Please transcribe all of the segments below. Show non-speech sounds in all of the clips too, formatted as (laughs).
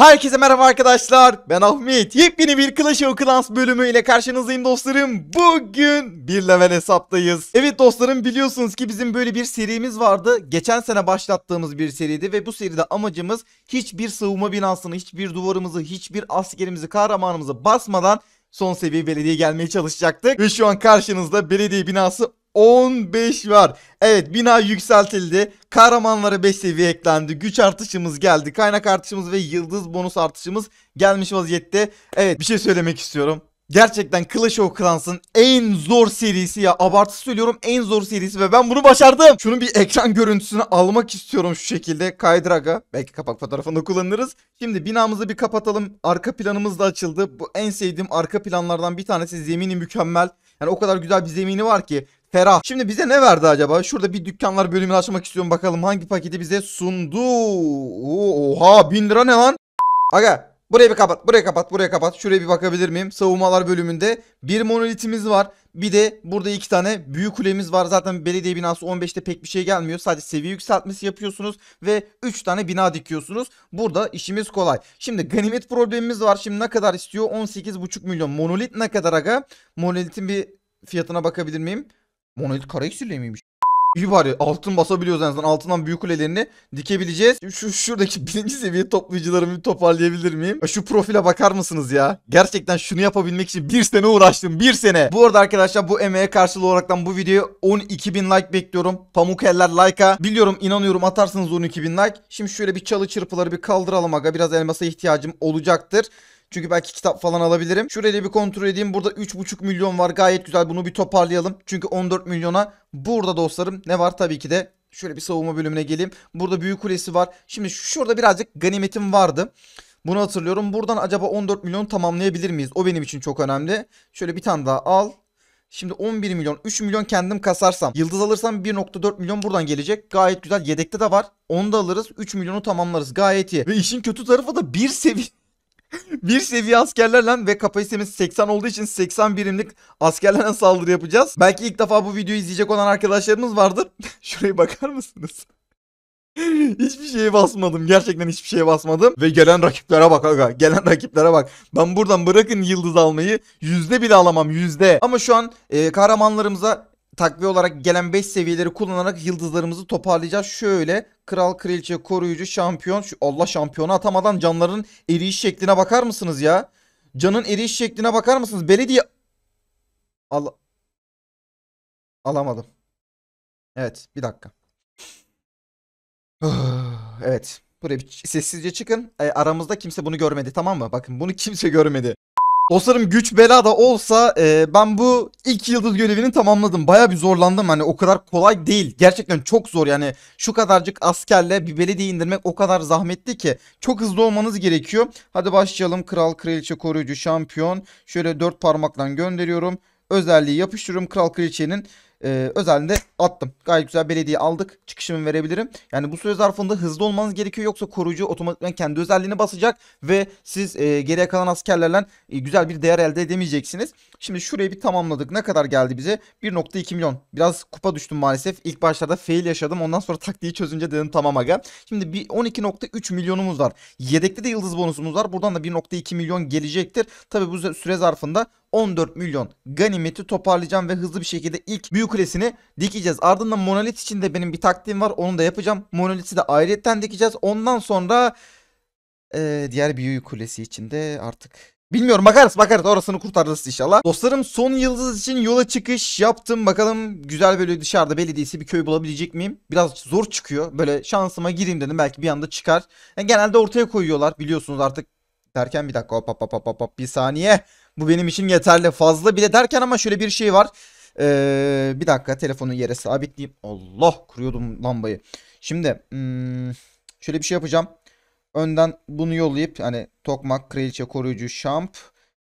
Herkese merhaba arkadaşlar ben Ahmet Yepyeni bir Clash of Clans bölümü ile karşınızdayım dostlarım Bugün bir level hesaptayız Evet dostlarım biliyorsunuz ki bizim böyle bir serimiz vardı Geçen sene başlattığımız bir seriydi Ve bu seride amacımız hiçbir savunma binasını Hiçbir duvarımızı hiçbir askerimizi kahramanımızı basmadan son seviye belediye gelmeye çalışacaktık. Ve şu an karşınızda belediye binası 15 var. Evet bina yükseltildi. Kahramanlara 5 seviye eklendi. Güç artışımız geldi. Kaynak artışımız ve yıldız bonus artışımız gelmiş vaziyette. Evet bir şey söylemek istiyorum. Gerçekten Clash of Clans'ın en zor serisi ya Abartısız söylüyorum en zor serisi ve ben bunu başardım. Şunu bir ekran görüntüsünü almak istiyorum şu şekilde Kaydraga. Belki kapak fotoğrafında kullanırız. Şimdi binamızı bir kapatalım. Arka planımız da açıldı. Bu en sevdiğim arka planlardan bir tanesi zemini mükemmel. Yani o kadar güzel bir zemini var ki ferah. Şimdi bize ne verdi acaba? Şurada bir dükkanlar bölümünü açmak istiyorum bakalım hangi paketi bize sundu. Oha 1000 lira ne lan? Aga burayı bir kapat burayı kapat burayı kapat. Şuraya bir bakabilir miyim? Savunmalar bölümünde bir monolitimiz var. Bir de burada iki tane büyük kulemiz var. Zaten belediye binası 15'te pek bir şey gelmiyor. Sadece seviye yükseltmesi yapıyorsunuz ve 3 tane bina dikiyorsunuz. Burada işimiz kolay. Şimdi ganimet problemimiz var. Şimdi ne kadar istiyor? 18,5 milyon. Monolit ne kadar aga? Monolitin bir fiyatına bakabilir miyim? Monolit kara iksirli miymiş? İyi bari altın basabiliyoruz en azından. Altından büyük kulelerini dikebileceğiz. Şu şuradaki (laughs) birinci seviye toplayıcılarımı bir toparlayabilir miyim? Şu profile bakar mısınız ya? Gerçekten şunu yapabilmek için bir sene uğraştım. Bir sene. Bu arada arkadaşlar bu emeğe karşılığı olaraktan bu videoya 12.000 like bekliyorum. Pamuk eller like'a. Biliyorum inanıyorum atarsınız 12.000 like. Şimdi şöyle bir çalı çırpıları bir kaldıralım aga. Biraz elmasa ihtiyacım olacaktır. Çünkü belki kitap falan alabilirim. Şurayı bir kontrol edeyim. Burada 3,5 milyon var. Gayet güzel. Bunu bir toparlayalım. Çünkü 14 milyona burada dostlarım ne var? Tabii ki de şöyle bir savunma bölümüne geleyim. Burada büyük kulesi var. Şimdi şurada birazcık ganimetim vardı. Bunu hatırlıyorum. Buradan acaba 14 milyonu tamamlayabilir miyiz? O benim için çok önemli. Şöyle bir tane daha al. Şimdi 11 milyon 3 milyon kendim kasarsam yıldız alırsam 1.4 milyon buradan gelecek gayet güzel yedekte de var onu da alırız 3 milyonu tamamlarız gayet iyi ve işin kötü tarafı da bir seviye (laughs) bir seviye askerlerle ve kapasitemiz 80 olduğu için 80 birimlik askerlerle saldırı yapacağız. Belki ilk defa bu videoyu izleyecek olan arkadaşlarımız vardır. (laughs) Şuraya bakar mısınız? (laughs) hiçbir şeye basmadım. Gerçekten hiçbir şeye basmadım. Ve gelen rakiplere bak aga. Gelen rakiplere bak. Ben buradan bırakın yıldız almayı. Yüzde bile alamam yüzde. Ama şu an e, kahramanlarımıza takviye olarak gelen 5 seviyeleri kullanarak yıldızlarımızı toparlayacağız. Şöyle kral, kraliçe, koruyucu, şampiyon. Şu, Allah şampiyonu atamadan canların eriyiş şekline bakar mısınız ya? Canın eriyiş şekline bakar mısınız? Belediye... Al... Alamadım. Evet bir dakika. (sighs) evet. Buraya bir sessizce çıkın. E, aramızda kimse bunu görmedi tamam mı? Bakın bunu kimse görmedi. Dostlarım güç bela da olsa e, ben bu ilk yıldız görevini tamamladım. Baya bir zorlandım hani o kadar kolay değil. Gerçekten çok zor yani şu kadarcık askerle bir belediye indirmek o kadar zahmetli ki. Çok hızlı olmanız gerekiyor. Hadi başlayalım kral, kraliçe, koruyucu, şampiyon. Şöyle dört parmaktan gönderiyorum. Özelliği yapıştırıyorum kral kraliçenin e, ee, özelde attım. Gayet güzel belediye aldık. Çıkışımı verebilirim. Yani bu süre zarfında hızlı olmanız gerekiyor. Yoksa koruyucu otomatikman kendi özelliğini basacak ve siz e, geriye kalan askerlerle e, güzel bir değer elde edemeyeceksiniz. Şimdi şurayı bir tamamladık. Ne kadar geldi bize? 1.2 milyon. Biraz kupa düştüm maalesef. İlk başlarda fail yaşadım. Ondan sonra (laughs) taktiği çözünce dedim tamam aga. Şimdi 12.3 milyonumuz var. Yedekte de yıldız bonusumuz var. Buradan da 1.2 milyon gelecektir. Tabi bu süre zarfında 14 milyon ganimeti toparlayacağım ve hızlı bir şekilde ilk büyük kulesini dikeceğiz. Ardından monolit için de benim bir taktiğim var. Onu da yapacağım. Monolit'i de ayrıyetten dikeceğiz. Ondan sonra e, diğer büyük kulesi için de artık Bilmiyorum bakarız bakarız orasını kurtarırız inşallah. Dostlarım son yıldız için yola çıkış yaptım. Bakalım güzel böyle dışarıda belediyesi bir köy bulabilecek miyim? Biraz zor çıkıyor. Böyle şansıma gireyim dedim belki bir anda çıkar. Yani genelde ortaya koyuyorlar biliyorsunuz artık. Derken bir dakika hop hop hop hop bir saniye. Bu benim için yeterli fazla bile derken ama şöyle bir şey var. Ee, bir dakika telefonu yere sabitleyeyim. Allah kuruyordum lambayı. Şimdi hmm, şöyle bir şey yapacağım. Önden bunu yollayıp hani tokmak, kraliçe, koruyucu, şamp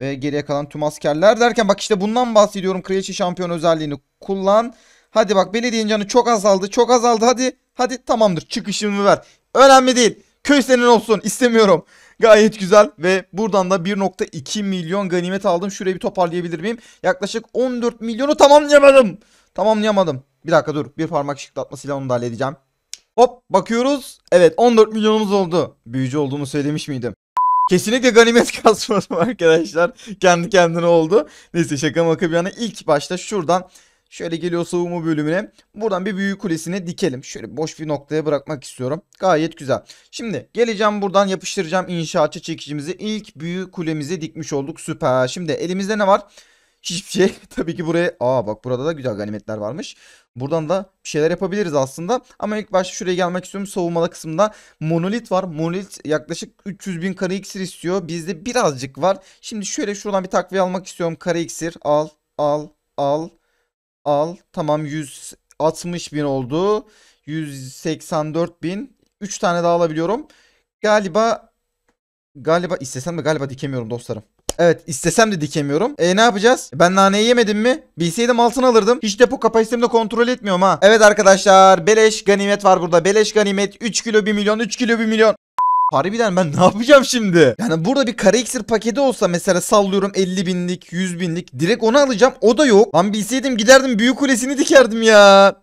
ve geriye kalan tüm askerler derken bak işte bundan bahsediyorum. Kraliçe şampiyon özelliğini kullan. Hadi bak belediyenin canı çok azaldı çok azaldı hadi hadi tamamdır çıkışımı ver. Önemli değil. Köy senin olsun istemiyorum. Gayet güzel ve buradan da 1.2 milyon ganimet aldım. Şurayı bir toparlayabilir miyim? Yaklaşık 14 milyonu tamamlayamadım. Tamamlayamadım. Bir dakika dur. Bir parmak şıklatmasıyla onu da halledeceğim. Hop bakıyoruz. Evet 14 milyonumuz oldu. Büyücü olduğumu söylemiş miydim? Kesinlikle ganimet (laughs) kasmadım arkadaşlar. Kendi kendine oldu. Neyse şaka maka bir yana ilk başta şuradan Şöyle geliyor savunma bölümüne. Buradan bir büyük kulesine dikelim. Şöyle boş bir noktaya bırakmak istiyorum. Gayet güzel. Şimdi geleceğim buradan yapıştıracağım inşaatçı çekicimizi. İlk büyük kulemizi dikmiş olduk. Süper. Şimdi elimizde ne var? Hiçbir şey. (laughs) Tabii ki buraya... Aa bak burada da güzel ganimetler varmış. Buradan da bir şeyler yapabiliriz aslında. Ama ilk başta şuraya gelmek istiyorum. Savunmalı kısımda monolit var. Monolit yaklaşık 300 bin kara iksir istiyor. Bizde birazcık var. Şimdi şöyle şuradan bir takviye almak istiyorum. Kara iksir al al al al. Tamam 160 bin oldu. 184 bin. 3 tane daha alabiliyorum. Galiba galiba istesem de galiba dikemiyorum dostlarım. Evet istesem de dikemiyorum. E ne yapacağız? Ben naneyi yemedim mi? Bilseydim altın alırdım. Hiç depo kapasitemi de kontrol etmiyorum ha. Evet arkadaşlar beleş ganimet var burada. Beleş ganimet 3 kilo 1 milyon 3 kilo 1 milyon. Harbiden ben (laughs) ne yapacağım şimdi? Yani burada bir kare iksir paketi olsa mesela sallıyorum 50 binlik 100 binlik direkt onu alacağım o da yok. Ben bilseydim giderdim büyük kulesini dikerdim ya.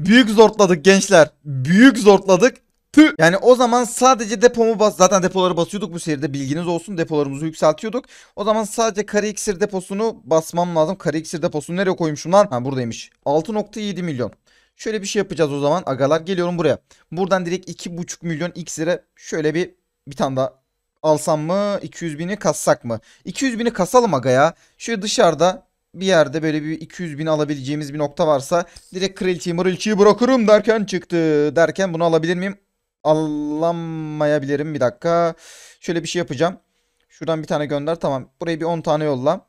Büyük zortladık gençler. Büyük zortladık. Tüh. Yani o zaman sadece depomu bas zaten depoları basıyorduk bu seride bilginiz olsun depolarımızı yükseltiyorduk. O zaman sadece kare iksir deposunu basmam lazım. Kare iksir deposunu nereye koymuşum lan? Ha buradaymış. 6.7 milyon. Şöyle bir şey yapacağız o zaman agalar. Geliyorum buraya. Buradan direkt 2,5 milyon x lira şöyle bir bir tane daha alsam mı? 200 bini kassak mı? 200 bini kasalım aga ya. Şöyle dışarıda bir yerde böyle bir 200 bin alabileceğimiz bir nokta varsa direkt kraliçeyi mırılçıyı bırakırım derken çıktı. Derken bunu alabilir miyim? Alamayabilirim bir dakika. Şöyle bir şey yapacağım. Şuradan bir tane gönder tamam. Buraya bir 10 tane yolla.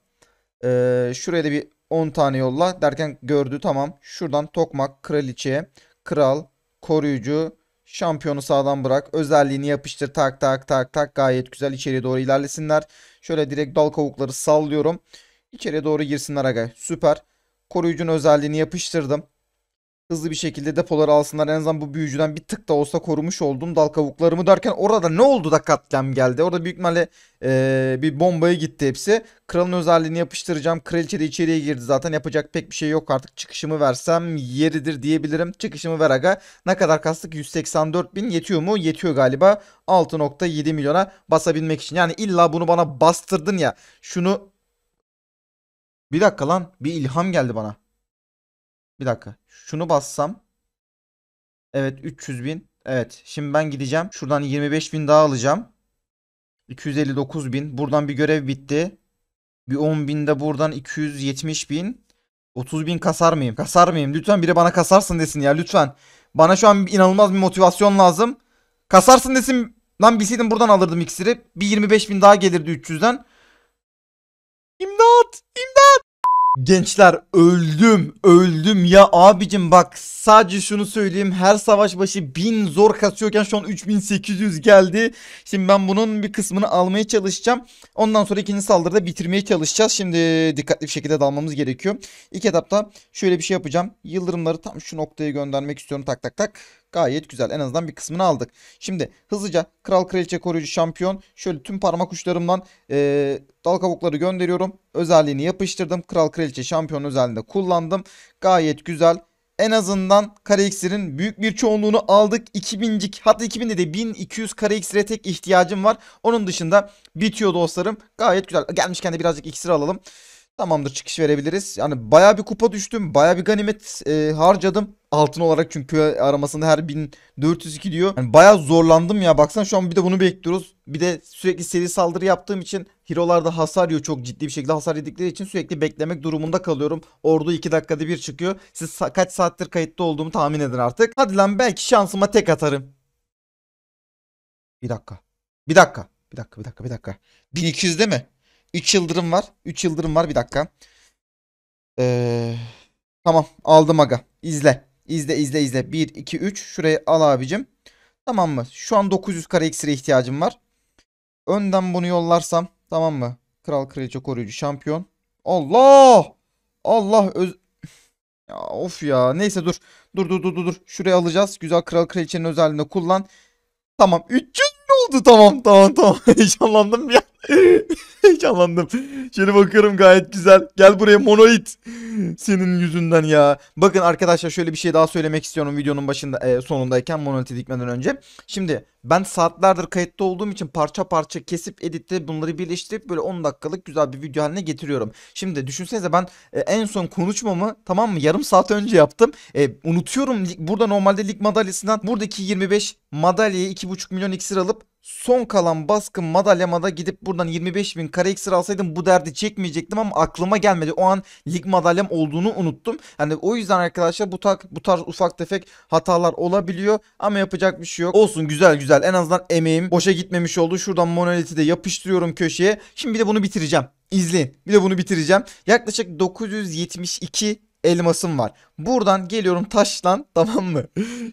Ee, şuraya da bir 10 tane yolla derken gördü tamam. Şuradan tokmak, kraliçe, kral, koruyucu, şampiyonu sağdan bırak. Özelliğini yapıştır tak tak tak tak gayet güzel içeriye doğru ilerlesinler. Şöyle direkt dal kavukları sallıyorum. İçeriye doğru girsinler aga süper. Koruyucunun özelliğini yapıştırdım hızlı bir şekilde depoları alsınlar. En azından bu büyücüden bir tık da olsa korumuş oldum dal kavuklarımı derken orada ne oldu da katliam geldi. Orada büyük ihtimalle ee, bir bombaya gitti hepsi. Kralın özelliğini yapıştıracağım. Kraliçe de içeriye girdi zaten yapacak pek bir şey yok artık. Çıkışımı versem yeridir diyebilirim. Çıkışımı ver aga. Ne kadar kastık? 184 bin yetiyor mu? Yetiyor galiba. 6.7 milyona basabilmek için. Yani illa bunu bana bastırdın ya. Şunu bir dakika lan bir ilham geldi bana. Bir dakika. Şunu bassam. Evet 300 bin. Evet. Şimdi ben gideceğim. Şuradan 25 bin daha alacağım. 259 bin. Buradan bir görev bitti. Bir 10 bin de buradan 270 bin. 30 bin kasar mıyım? Kasar mıyım? Lütfen biri bana kasarsın desin ya lütfen. Bana şu an inanılmaz bir motivasyon lazım. Kasarsın desin. Lan bilseydim buradan alırdım iksiri. Bir 25 bin daha gelirdi 300'den. İmdat! Gençler öldüm öldüm ya abicim bak sadece şunu söyleyeyim her savaş başı 1000 zor kasıyorken şu an 3800 geldi. Şimdi ben bunun bir kısmını almaya çalışacağım. Ondan sonra ikinci saldırıda bitirmeye çalışacağız. Şimdi dikkatli bir şekilde dalmamız gerekiyor. İlk etapta şöyle bir şey yapacağım. Yıldırımları tam şu noktaya göndermek istiyorum tak tak tak. Gayet güzel. En azından bir kısmını aldık. Şimdi hızlıca kral kraliçe koruyucu şampiyon. Şöyle tüm parmak uçlarımdan e, dal kabukları gönderiyorum. Özelliğini yapıştırdım. Kral kraliçe şampiyon özelliğinde kullandım. Gayet güzel. En azından kare iksirin büyük bir çoğunluğunu aldık. 2000 hatta 2000'de de 1200 kare iksire tek ihtiyacım var. Onun dışında bitiyor dostlarım. Gayet güzel. Gelmişken de birazcık iksir alalım. Tamamdır çıkış verebiliriz. Yani baya bir kupa düştüm. Baya bir ganimet e, harcadım. Altın olarak çünkü aramasında her 1402 diyor. Yani baya zorlandım ya. Baksana şu an bir de bunu bekliyoruz. Bir de sürekli seri saldırı yaptığım için Hirolarda hasar yiyor çok ciddi bir şekilde hasar yedikleri için sürekli beklemek durumunda kalıyorum. Ordu 2 dakikada bir çıkıyor. Siz sa kaç saattir kayıtta olduğumu tahmin edin artık. Hadi lan belki şansıma tek atarım. Bir dakika. Bir dakika. Bir dakika bir dakika bir dakika. 1200'de mi? 3 yıldırım var. 3 yıldırım var bir dakika. Ee, tamam aldım aga. İzle. İzle izle izle. 1, 2, 3. Şurayı al abicim. Tamam mı? Şu an 900 kare iksire ihtiyacım var. Önden bunu yollarsam tamam mı? Kral kraliçe koruyucu şampiyon. Allah! Allah öz... (laughs) Ya of ya. Neyse dur. Dur dur dur dur. dur. Şuraya alacağız. Güzel kral kraliçenin özelliğini kullan. Tamam. 300 oldu. Tamam tamam tamam. (laughs) Heyecanlandım bir an. (laughs) Heyecanlandım. Şöyle bakıyorum gayet güzel. Gel buraya monolit. Senin yüzünden ya. Bakın arkadaşlar şöyle bir şey daha söylemek istiyorum videonun başında e, sonundayken monoliti dikmeden önce. Şimdi ben saatlerdir kayıtta olduğum için parça parça kesip editte bunları birleştirip böyle 10 dakikalık güzel bir video haline getiriyorum. Şimdi düşünsenize ben e, en son konuşmamı tamam mı yarım saat önce yaptım. E, unutuyorum burada normalde lig madalyasından buradaki 25 madalyayı 2,5 milyon iksir alıp son kalan baskın madalyamada gidip buradan 25 bin kare iksir alsaydım bu derdi çekmeyecektim ama aklıma gelmedi. O an lig madalyam olduğunu unuttum. Yani o yüzden arkadaşlar bu, tak, bu tarz ufak tefek hatalar olabiliyor ama yapacak bir şey yok. Olsun güzel güzel en azından emeğim boşa gitmemiş oldu. Şuradan monoliti de yapıştırıyorum köşeye. Şimdi bir de bunu bitireceğim. İzleyin. Bir de bunu bitireceğim. Yaklaşık 972 elmasım var. Buradan geliyorum taşlan, (laughs) tamam mı?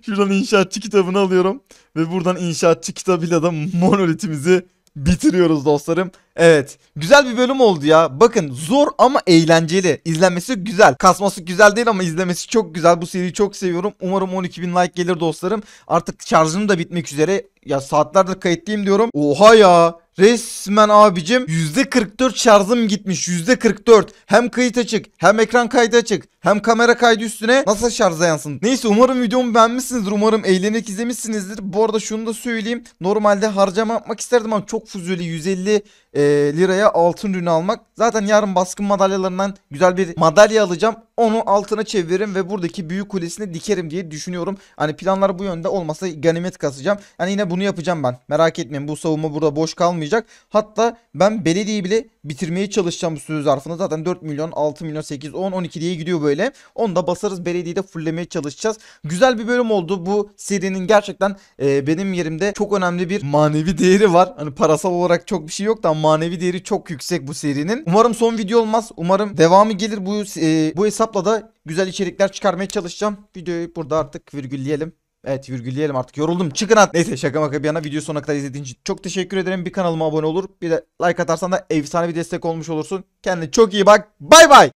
Şuradan inşaatçı kitabını alıyorum. Ve buradan inşaatçı kitabıyla da monolitimizi bitiriyoruz dostlarım. Evet güzel bir bölüm oldu ya. Bakın zor ama eğlenceli. İzlenmesi güzel. Kasması güzel değil ama izlemesi çok güzel. Bu seriyi çok seviyorum. Umarım 12 bin like gelir dostlarım. Artık şarjım da bitmek üzere. Ya saatlerde kayıtlıyım diyorum. Oha ya. Resmen abicim %44 şarjım gitmiş %44 hem kayıt açık hem ekran kaydı açık hem kamera kaydı üstüne nasıl şarja yansın. Neyse umarım videomu beğenmişsinizdir umarım eğlenerek izlemişsinizdir. Bu arada şunu da söyleyeyim normalde harcama yapmak isterdim ama çok fuzuli 150 e, liraya altın ürünü almak. Zaten yarın baskın madalyalarından güzel bir madalya alacağım. Onu altına çeviririm ve buradaki büyük kulesine dikerim diye düşünüyorum. Hani planlar bu yönde olmasa ganimet kasacağım. Yani yine bunu yapacağım ben. Merak etmeyin bu savunma burada boş kalmayacak. Hatta ben belediyeyi bile bitirmeye çalışacağım bu söz zarfında. Zaten 4 milyon, 6 milyon, 8, 10, 12 diye gidiyor böyle. Onu da basarız belediyeyi de fulllemeye çalışacağız. Güzel bir bölüm oldu. Bu serinin gerçekten e, benim yerimde çok önemli bir manevi değeri var. Hani parasal olarak çok bir şey yok da manevi değeri çok yüksek bu serinin. Umarım son video olmaz. Umarım devamı gelir. Bu e, bu hesapla da güzel içerikler çıkarmaya çalışacağım. Videoyu burada artık virgülleyelim. Evet virgülleyelim artık yoruldum çıkın at. Neyse şaka maka bir yana video sonuna kadar izlediğin için çok teşekkür ederim. Bir kanalıma abone olur bir de like atarsan da efsane bir destek olmuş olursun. Kendine çok iyi bak bay bay.